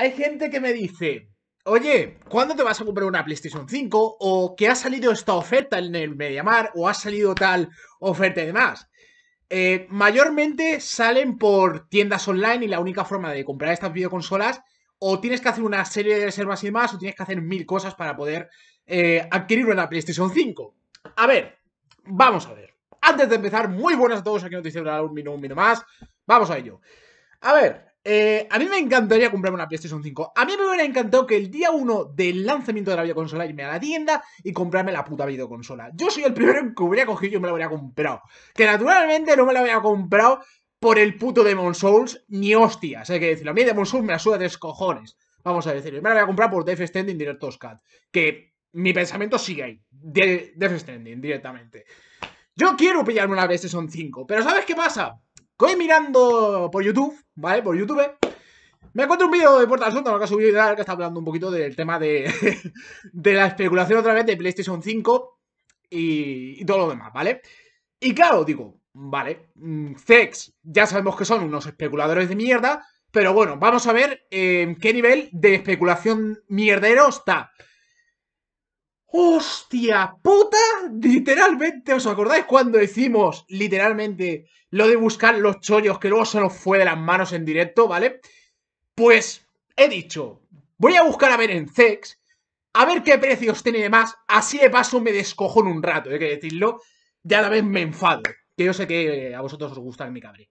hay gente que me dice, oye, ¿cuándo te vas a comprar una PlayStation 5? O que ha salido esta oferta en el Mediamar, o ha salido tal oferta y demás. Eh, mayormente salen por tiendas online y la única forma de comprar estas videoconsolas o tienes que hacer una serie de reservas y demás, o tienes que hacer mil cosas para poder eh, adquirir una PlayStation 5. A ver, vamos a ver. Antes de empezar, muy buenas a todos, aquí Noticias de un minuto, un minuto más. Vamos a ello. A ver, eh, a mí me encantaría comprarme una PlayStation 5. A mí me hubiera encantado que el día 1 del lanzamiento de la videoconsola irme a la tienda y comprarme la puta videoconsola. Yo soy el primero que hubiera cogido y me la hubiera comprado. Que naturalmente no me la hubiera comprado por el puto Demon Souls ni hostias, hay eh, que decirlo. A mí Demon Souls me la suda de cojones. Vamos a decirlo. Me la voy a comprar por Death Standing Director's Que mi pensamiento sigue ahí. Death Standing directamente. Yo quiero pillarme una PlayStation 5, pero ¿sabes qué pasa? Hoy mirando por YouTube, ¿vale? Por YouTube, me encuentro un vídeo de Puerta al Asunto, que ha subido tal, que está hablando un poquito del tema de, la especulación otra vez de PlayStation 5 y, todo lo demás, ¿vale? Y claro, digo, vale, mm, Zex, ya sabemos que son unos especuladores de mierda, pero bueno, vamos a ver en eh, qué nivel de especulación mierdero está. ¡Hostia puta! Literalmente, ¿os acordáis cuando decimos literalmente lo de buscar los chollos que luego se nos fue de las manos en directo, ¿vale? Pues he dicho, voy a buscar a ver en Zex, a ver qué precios tiene de demás, así de paso me descojo en un rato, hay que decirlo, ya a la vez me enfado, que yo sé que a vosotros os gusta mi cabrón.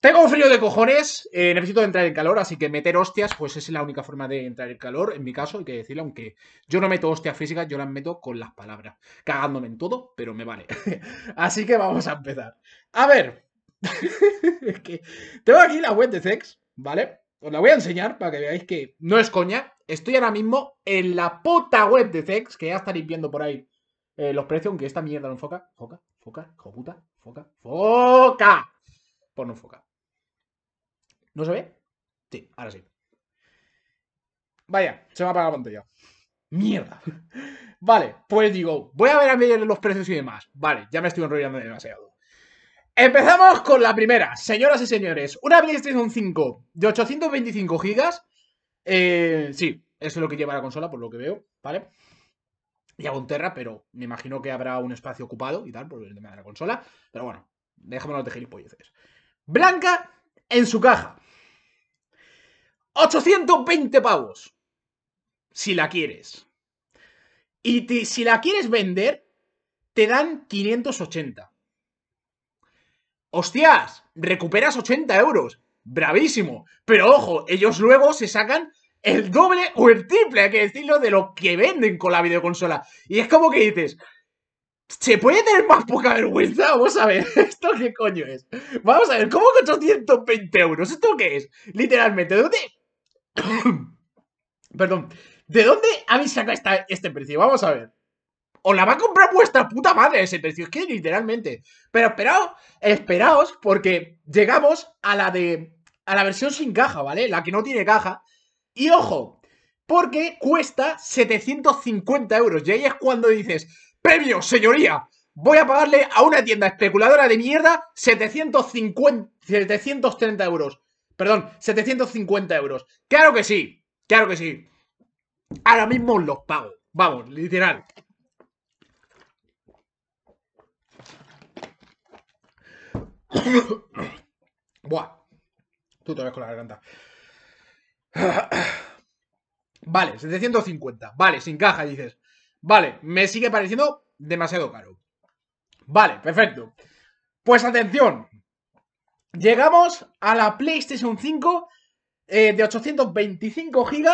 Tengo frío de cojones, eh, necesito entrar en calor, así que meter hostias, pues es la única forma de entrar en calor, en mi caso, hay que decirlo, aunque yo no meto hostias físicas, yo las meto con las palabras, cagándome en todo, pero me vale. así que vamos a empezar. A ver, es que tengo aquí la web de Zex, ¿vale? Os la voy a enseñar para que veáis que no es coña, estoy ahora mismo en la puta web de Zex, que ya estaréis viendo por ahí eh, los precios, aunque esta mierda no enfoca, foca, foca, puta, foca, foca, Por pues no foca. ¿No se ve? Sí, ahora sí. Vaya, se me ha apagado la pantalla. Mierda. Vale, pues digo, voy a ver a ver los precios y demás. Vale, ya me estoy enrollando demasiado. Empezamos con la primera, señoras y señores. Una PlayStation 5 de 825 GB. Eh, sí, eso es lo que lleva la consola, por lo que veo, ¿vale? Lleva un Terra, pero me imagino que habrá un espacio ocupado y tal, por el tema de la consola. Pero bueno, los de gilipolleces. Blanca en su caja. 820 pavos. Si la quieres. Y si la quieres vender, te dan 580. Hostias, recuperas 80 euros. Bravísimo. Pero ojo, ellos luego se sacan el doble o el triple, hay que decirlo, de lo que venden con la videoconsola. Y es como que dices, ¿se puede tener más poca vergüenza? Vamos a ver, ¿esto qué coño es? Vamos a ver, ¿cómo que 820 euros? ¿Esto qué es? Literalmente, ¿dónde, Perdón. ¿De dónde habéis sacado esta, este precio? Vamos a ver. Os la va a comprar vuestra puta madre ese precio. Es que literalmente. Pero esperaos, esperaos, porque llegamos a la de. A la versión sin caja, ¿vale? La que no tiene caja. Y ojo, porque cuesta 750 euros. Y ahí es cuando dices, premio, señoría, voy a pagarle a una tienda especuladora de mierda 750, 730 euros. Perdón, 750 euros. Claro que sí, claro que sí. Ahora mismo los pago. Vamos, literal. Buah. Tú te ves con la garganta. Vale, 750. Vale, sin caja, dices. Vale, me sigue pareciendo demasiado caro. Vale, perfecto. Pues atención, Llegamos a la PlayStation 5 eh, de 825 GB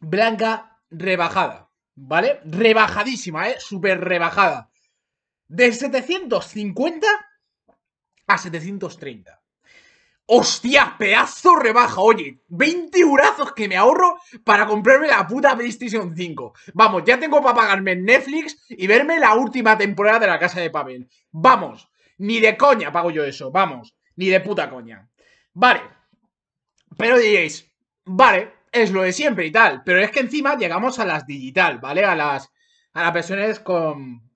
blanca rebajada, ¿vale? Rebajadísima, ¿eh? Súper rebajada. De 750 a 730. ¡Hostia! ¡Pedazo rebaja! Oye, 20 hurazos que me ahorro para comprarme la puta PlayStation 5. Vamos, ya tengo para pagarme Netflix y verme la última temporada de La Casa de Papel. ¡Vamos! Ni de coña pago yo eso, vamos, ni de puta coña. Vale, pero diréis, vale, es lo de siempre y tal, pero es que encima llegamos a las digital, ¿vale? A las, a las personas con...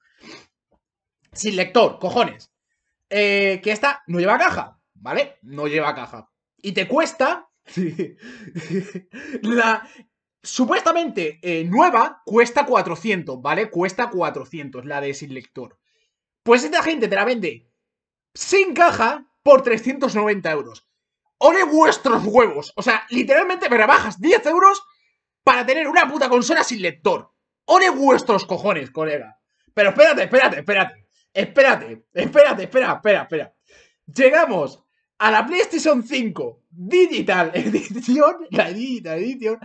Sin lector, cojones. Eh, que esta no lleva caja, ¿vale? No lleva caja. Y te cuesta... la supuestamente eh, nueva cuesta 400, ¿vale? Cuesta 400 la de sin lector. Pues esta gente te la vende sin caja por 390 euros. ¡Ore vuestros huevos! O sea, literalmente me rebajas 10 euros para tener una puta consola sin lector. Ore vuestros cojones, colega! Pero espérate, espérate, espérate. Espérate, espérate, espera, espera, espera. Llegamos a la PlayStation 5 Digital Edition, la Digital Edition,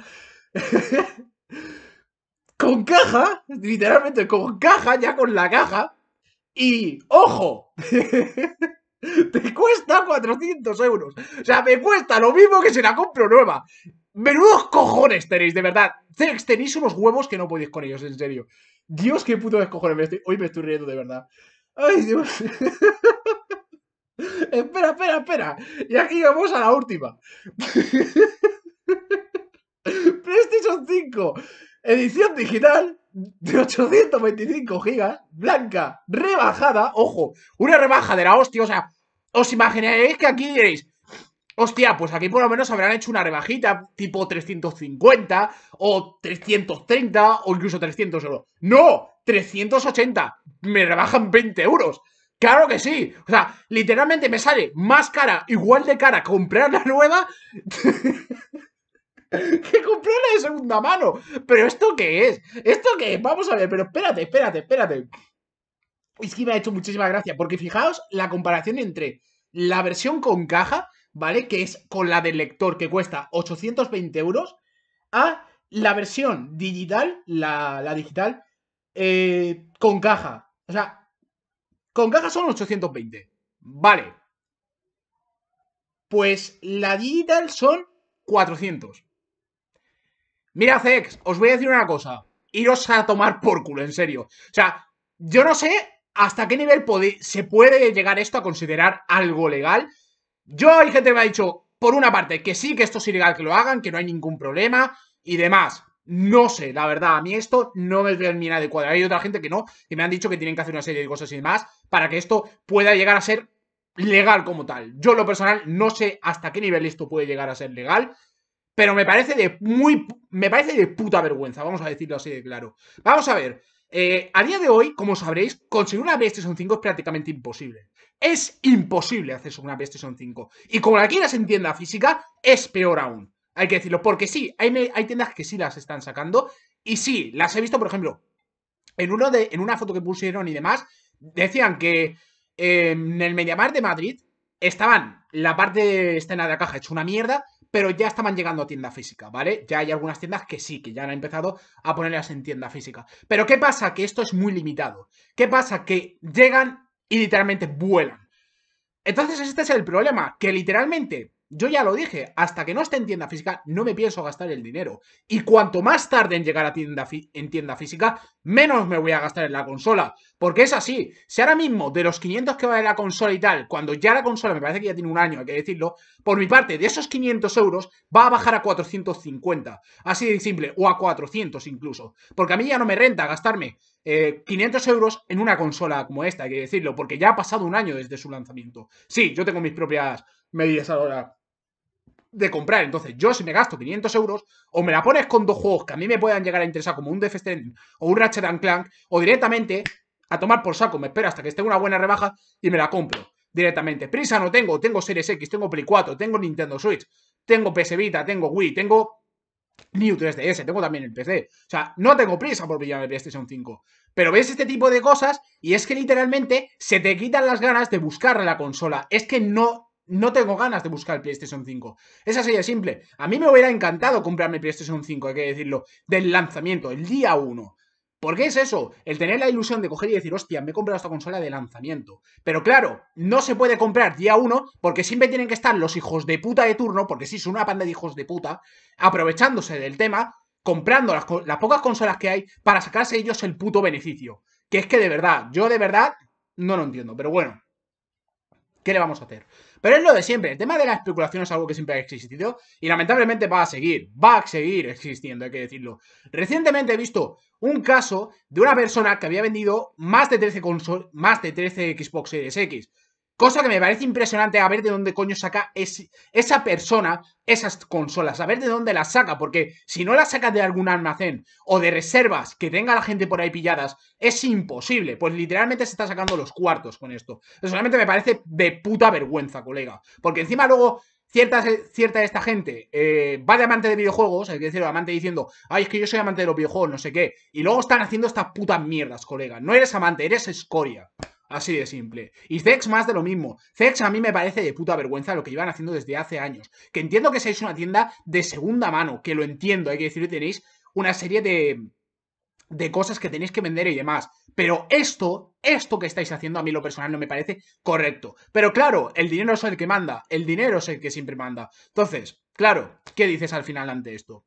con caja, literalmente con caja, ya con la caja, y, ojo, te cuesta 400 euros. O sea, me cuesta lo mismo que si la compro nueva. Menudos cojones tenéis, de verdad. Tenéis unos huevos que no podéis con ellos, en serio. Dios, qué puto descojones me estoy... Hoy me estoy riendo, de verdad. Ay, Dios. espera, espera, espera. Y aquí vamos a la última. PlayStation 5. Edición digital de 825 gigas, blanca, rebajada, ojo, una rebaja de la hostia, o sea, os imaginaréis que aquí diréis, hostia, pues aquí por lo menos habrán hecho una rebajita tipo 350 o 330 o incluso 300 euros. No, 380, me rebajan 20 euros. Claro que sí. O sea, literalmente me sale más cara, igual de cara comprar la nueva que compró la de segunda mano. ¿Pero esto qué es? ¿Esto qué es? Vamos a ver, pero espérate, espérate, espérate. Es que me ha hecho muchísima gracia, porque fijaos la comparación entre la versión con caja, ¿vale? Que es con la del lector, que cuesta 820 euros, a la versión digital, la, digital, eh, con caja. O sea, con caja son 820. Vale. Pues la digital son 400. Mira, Zex, os voy a decir una cosa. Iros a tomar por en serio. O sea, yo no sé hasta qué nivel se puede llegar esto a considerar algo legal. Yo hay gente que me ha dicho, por una parte, que sí, que esto es ilegal que lo hagan, que no hay ningún problema y demás. No sé, la verdad, a mí esto no me es de adecuado. Hay otra gente que no, que me han dicho que tienen que hacer una serie de cosas y demás para que esto pueda llegar a ser legal como tal. Yo, lo personal, no sé hasta qué nivel esto puede llegar a ser legal pero me parece de muy. Me parece de puta vergüenza, vamos a decirlo así de claro. Vamos a ver. Eh, a día de hoy, como sabréis, conseguir una PlayStation 5 es prácticamente imposible. Es imposible hacerse una PlayStation 5. Y como la quieras en tienda física, es peor aún. Hay que decirlo. Porque sí, hay, hay tiendas que sí las están sacando. Y sí, las he visto, por ejemplo, en, uno de, en una foto que pusieron y demás, decían que eh, en el Mediamar de Madrid estaban la parte de, escena de la caja hecho una mierda pero ya estaban llegando a tienda física, ¿vale? Ya hay algunas tiendas que sí, que ya han empezado a ponerlas en tienda física. Pero ¿qué pasa? Que esto es muy limitado. ¿Qué pasa? Que llegan y literalmente vuelan. Entonces este es el problema, que literalmente yo ya lo dije, hasta que no esté en tienda física no me pienso gastar el dinero. Y cuanto más tarde en llegar a tienda en tienda física, menos me voy a gastar en la consola. Porque es así, si ahora mismo de los 500 que va vale la consola y tal, cuando ya la consola me parece que ya tiene un año, hay que decirlo, por mi parte, de esos 500 euros va a bajar a 450. Así de simple, o a 400 incluso. Porque a mí ya no me renta gastarme 500 eh, euros en una consola como esta, hay que decirlo, porque ya ha pasado un año desde su lanzamiento. Sí, yo tengo mis propias medidas ahora de comprar. Entonces, yo si me gasto 500 euros, o me la pones con dos juegos que a mí me puedan llegar a interesar, como un Death Stranding o un Ratchet and Clank, o directamente a tomar por saco, me espero hasta que esté una buena rebaja y me la compro directamente. Prisa no tengo, tengo Series X, tengo Play 4, tengo Nintendo Switch, tengo PS Vita, tengo Wii, tengo New 3DS, tengo también el PC. O sea, no tengo prisa por pillarme PlayStation 5. Pero ves este tipo de cosas y es que literalmente se te quitan las ganas de buscar la consola. Es que no no tengo ganas de buscar el PlayStation 5. Esa sería simple. A mí me hubiera encantado comprarme el PlayStation 5, hay que decirlo, del lanzamiento, el día 1. ¿Por qué es eso? El tener la ilusión de coger y decir, hostia, me he comprado esta consola de lanzamiento. Pero claro, no se puede comprar día 1 porque siempre tienen que estar los hijos de puta de turno, porque sí, son una panda de hijos de puta, aprovechándose del tema, comprando las, las pocas consolas que hay para sacarse ellos el puto beneficio. Que es que de verdad, yo de verdad no lo entiendo, pero bueno. ¿Qué le vamos a hacer? Pero es lo de siempre. El tema de la especulación es algo que siempre ha existido y lamentablemente va a seguir, va a seguir existiendo, hay que decirlo. Recientemente he visto un caso de una persona que había vendido más de 13, más de 13 Xbox Series X. Cosa que me parece impresionante a ver de dónde coño saca esa persona esas consolas, a ver de dónde las saca, porque si no las saca de algún almacén o de reservas que tenga la gente por ahí pilladas, es imposible. Pues literalmente se está sacando los cuartos con esto. Solamente me parece de puta vergüenza, colega. Porque encima luego cierta, cierta de esta gente eh, va de amante de videojuegos, hay que decirlo, amante diciendo, ay, es que yo soy amante de los videojuegos, no sé qué. Y luego están haciendo estas putas mierdas, colega. No eres amante, eres escoria. Así de simple. Y Zex más de lo mismo. Zex a mí me parece de puta vergüenza lo que llevan haciendo desde hace años. Que entiendo que seáis una tienda de segunda mano, que lo entiendo, hay que decirlo, tenéis una serie de, de cosas que tenéis que vender y demás. Pero esto, esto que estáis haciendo a mí lo personal no me parece correcto. Pero claro, el dinero es el que manda, el dinero es el que siempre manda. Entonces, claro, ¿qué dices al final ante esto?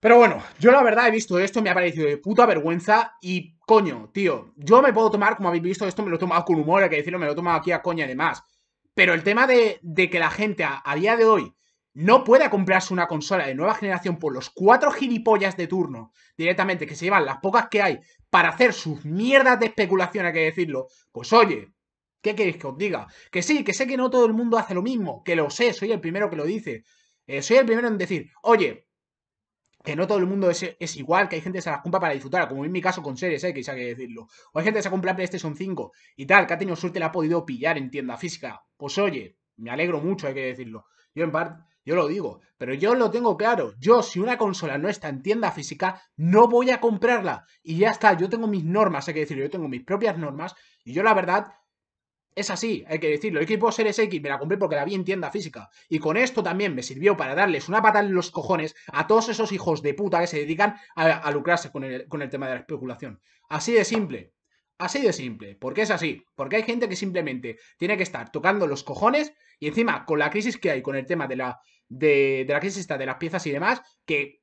Pero bueno, yo la verdad he visto esto, me ha parecido de puta vergüenza y coño, tío, yo me puedo tomar, como habéis visto, esto me lo he tomado con humor, hay que decirlo, me lo he tomado aquí a coña además. Pero el tema de, de que la gente a, día de hoy no pueda comprarse una consola de nueva generación por los cuatro gilipollas de turno directamente, que se llevan las pocas que hay, para hacer sus mierdas de especulación, hay que decirlo, pues oye, ¿qué queréis que os diga? Que sí, que sé que no todo el mundo hace lo mismo, que lo sé, soy el primero que lo dice. Eh, soy el primero en decir, oye, que no todo el mundo es, es, igual, que hay gente que se las compra para disfrutar, como en mi caso con series, ¿eh? que hay que decirlo. O hay gente que se compra PlayStation 5 y tal, que ha tenido suerte, la ha podido pillar en tienda física. Pues oye, me alegro mucho, hay que decirlo. Yo en parte, yo lo digo, pero yo lo tengo claro. Yo, si una consola no está en tienda física, no voy a comprarla. Y ya está, yo tengo mis normas, hay que decirlo, yo tengo mis propias normas. Y yo la verdad, es así, hay que decirlo. Equipo Series X me la compré porque la vi en tienda física. Y con esto también me sirvió para darles una patada en los cojones a todos esos hijos de puta que se dedican a, lucrarse con el, tema de la especulación. Así de simple. Así de simple, porque es así, porque hay gente que simplemente tiene que estar tocando los cojones y encima con la crisis que hay con el tema de la, de, la crisis esta, de las piezas y demás, que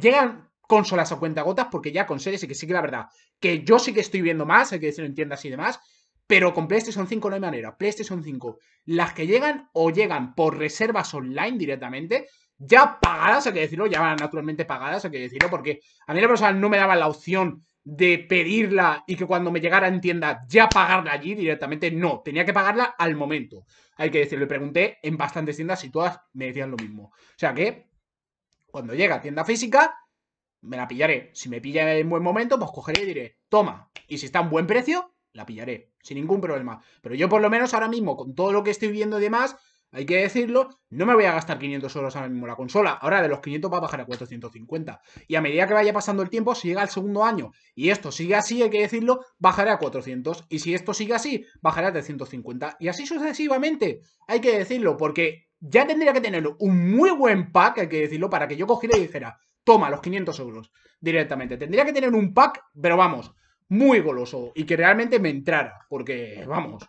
llegan consolas a gotas porque ya con series X que sí que la verdad, que yo sí que estoy viendo más, hay que decirlo en tiendas y demás, pero con PlayStation 5 no hay manera. PlayStation 5, las que llegan o llegan por reservas online directamente, ya pagadas, hay que decirlo, ya van naturalmente pagadas, hay que decirlo, porque a mí la persona no me daba la opción de pedirla y que cuando me llegara en tienda ya pagarla allí directamente, no, tenía que pagarla al momento. Hay que decirlo, le pregunté en bastantes tiendas y todas me decían lo mismo. O sea que, cuando llega a tienda física, me la pillaré. Si me pilla en buen momento, pues cogeré y diré, toma. Y si está en buen precio, la pillaré, sin ningún problema. Pero yo por lo menos ahora mismo, con todo lo que estoy viendo y demás, hay que decirlo, no me voy a gastar 500 euros ahora mismo la consola. Ahora de los 500 va a bajar a 450. Y a medida que vaya pasando el tiempo, si llega el segundo año y esto sigue así, hay que decirlo, bajará a 400. Y si esto sigue así, bajará a 350. Y así sucesivamente, hay que decirlo, porque ya tendría que tener un muy buen pack, hay que decirlo, para que yo cogiera y dijera, toma los 500 euros directamente. Tendría que tener un pack, pero vamos, muy goloso y que realmente me entrara, porque vamos,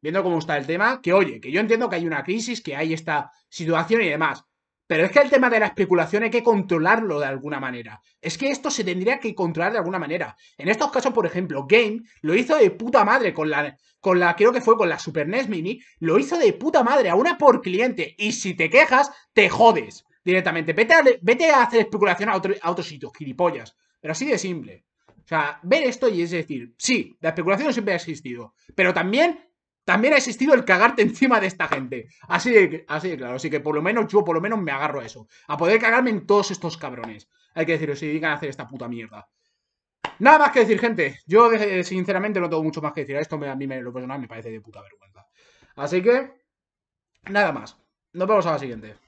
viendo cómo está el tema, que oye, que yo entiendo que hay una crisis, que hay esta situación y demás, pero es que el tema de la especulación hay que controlarlo de alguna manera. Es que esto se tendría que controlar de alguna manera. En estos casos, por ejemplo, Game lo hizo de puta madre con la, con la creo que fue con la Super NES Mini, lo hizo de puta madre a una por cliente y si te quejas, te jodes directamente. Vete a, hacer especulación a otros a gilipollas. Pero así de simple. O sea, ver esto y es decir, sí, la especulación siempre ha existido, pero también también ha existido el cagarte encima de esta gente. Así de, así claro. Así que por lo menos yo por lo menos me agarro a eso. A poder cagarme en todos estos cabrones. Hay que decirlo, si dedican a hacer esta puta mierda. Nada más que decir, gente. Yo eh, sinceramente no tengo mucho más que decir. Esto a mí me, lo personal me parece de puta vergüenza. Así que, nada más. Nos vemos a la siguiente.